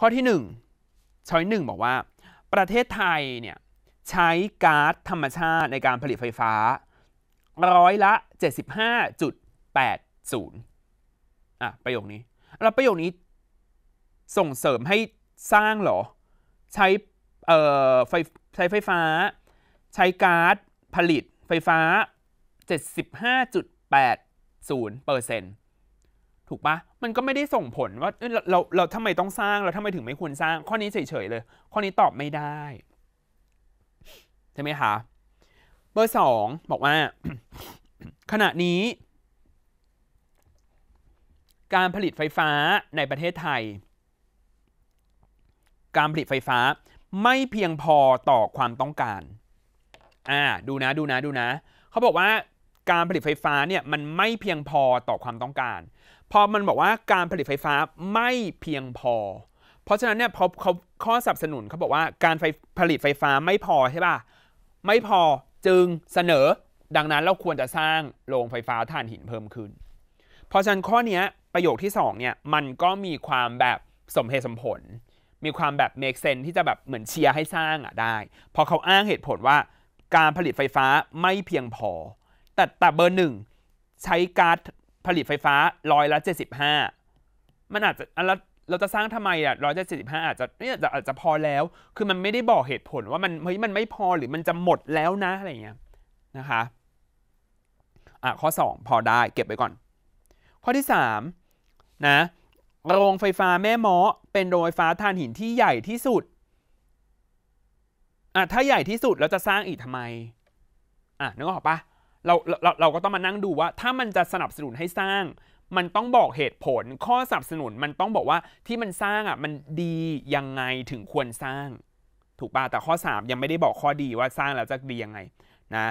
ข้อที่ 1 ช้อยหนึ่งบอกว่า ประเทศไทยเนี่ยใช้ก๊าซธรรมชาติในการผลิตไฟฟ้า ร้อยละ 75.80อ่ะประโยคนี้แล้วประโยคนี้ส่งเสริมให้สร้างหรอใช้เอ่อไฟใช้ไฟฟ้า ใช้ก๊าซผลิตไฟฟ้า 75.80เปอร์เซ็นต์ถูกปะมันก็ไม่ได้ส่งผลว่าเราเราเราทำไมต้องสร้างเราทำไมถึงไม่ควรสร้างข้อนี้เฉยๆเลย ข้อนี้ตอบไม่ได้ ใช่ไหมคะเบอร์สองบอกว่า ขณะนี้ การผลิตไฟฟ้าในประเทศไทย การผลิตไฟฟ้าไม่เพียงพอต่อความต้องการอ่าดูนะดูนะดูนะเขาบอกว่าการผลิตไฟฟ้าเนี่ยมันไม่เพียงพอต่อความต้องการ พอมันบอกว่าการผลิตไฟฟ้าไม่เพียงพอ เพราะฉะนั้นเนี่ยพอเขาข้อสนับสนุนเขาบอกว่าการไฟผลิตไฟฟ้าไม่พอ ใช่ป่ะไม่พอจึงเสนอ ดังนั้นเราควรจะสร้างโรงไฟฟ้าถ่านหินเพิ่มขึ้น เพราะฉะนั้นข้อนี้ประโยคที่2เนี่ยมันก็มีความแบบสมเหตุสมผล มีความแบบ make sense ที่จะแบบเหมือนเชียร์ให้สร้างอ่ะได้พอเขาอ้างเหตุผลว่า การผลิตไฟฟ้าไม่เพียงพอแต่แต่เบอร์หนึ่งใช้ก๊าซผลิตไฟฟ้าร้อยละเจ็ดสิบห้ามันอาจจะแล้วเราจะสร้างทำไมอ่ะร้อยเจ็ดสิบห้าอาจจะเนี่ยอาจจะพอแล้ว คือ มันไม่ได้บอกเหตุผลว่ามันเฮ้ยมันไม่พอหรือมันจะหมดแล้วนะอะไรเงี้ยนะคะอ่ะ ข้อสองพอได้เก็บไปก่อน ข้อที่สามนะโรงไฟฟ้าแม่เมาะเป็นโรงไฟฟ้าถ่านหินที่ใหญ่ที่สุดอ่ะ ถ้าใหญ่ที่สุดเราจะสร้างอีกทำไม อ่ะ นึกออกปะเราเราเราก็ต้องมานั่งดูว่าถ้ามันจะสนับสนุนให้สร้าง มันต้องบอกเหตุผล ข้อสนับสนุนมันต้องบอกว่าที่มันสร้างอ่ะมันดียังไงถึงควรสร้าง ถูกป่ะแต่ข้อ 3 ยังไม่ได้บอกข้อดีว่าสร้างแล้วจะดียังไงนะ